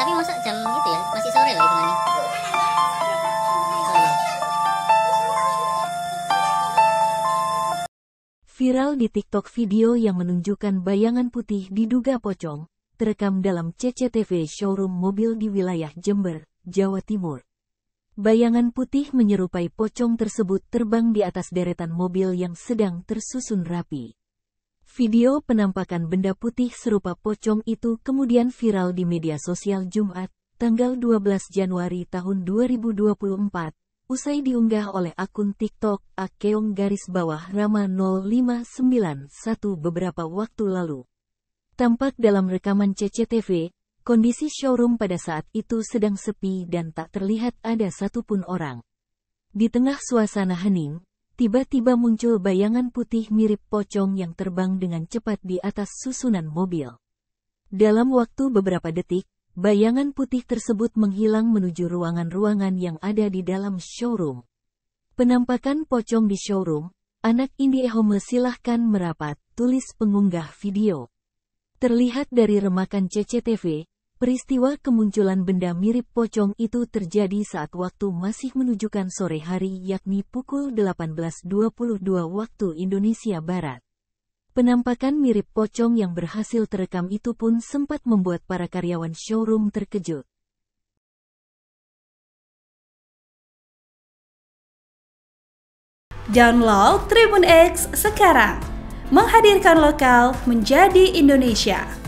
Tapi masa jam gitu ya, masih sore loh hitungannya. Viral di TikTok video yang menunjukkan bayangan putih diduga pocong, terekam dalam CCTV showroom mobil di wilayah Jember, Jawa Timur. Bayangan putih menyerupai pocong tersebut terbang di atas deretan mobil yang sedang tersusun rapi. Video penampakan benda putih serupa pocong itu kemudian viral di media sosial Jumat, tanggal 12 Januari tahun 2024, usai diunggah oleh akun TikTok Akeong garis bawah Rama 0591 beberapa waktu lalu. Tampak dalam rekaman CCTV, kondisi showroom pada saat itu sedang sepi dan tak terlihat ada satupun orang. Di tengah suasana hening, tiba-tiba muncul bayangan putih mirip pocong yang terbang dengan cepat di atas susunan mobil. Dalam waktu beberapa detik, bayangan putih tersebut menghilang menuju ruangan-ruangan yang ada di dalam showroom. Penampakan pocong di showroom, anak indie home silahkan merapat, tulis pengunggah video. Terlihat dari remakan CCTV, Peristiwa kemunculan benda mirip pocong itu terjadi saat waktu masih menunjukkan sore hari yakni pukul 18.22 waktu Indonesia Barat. Penampakan mirip pocong yang berhasil terekam itu pun sempat membuat para karyawan showroom terkejut. Download Tribun X sekarang, menghadirkan lokal menjadi Indonesia.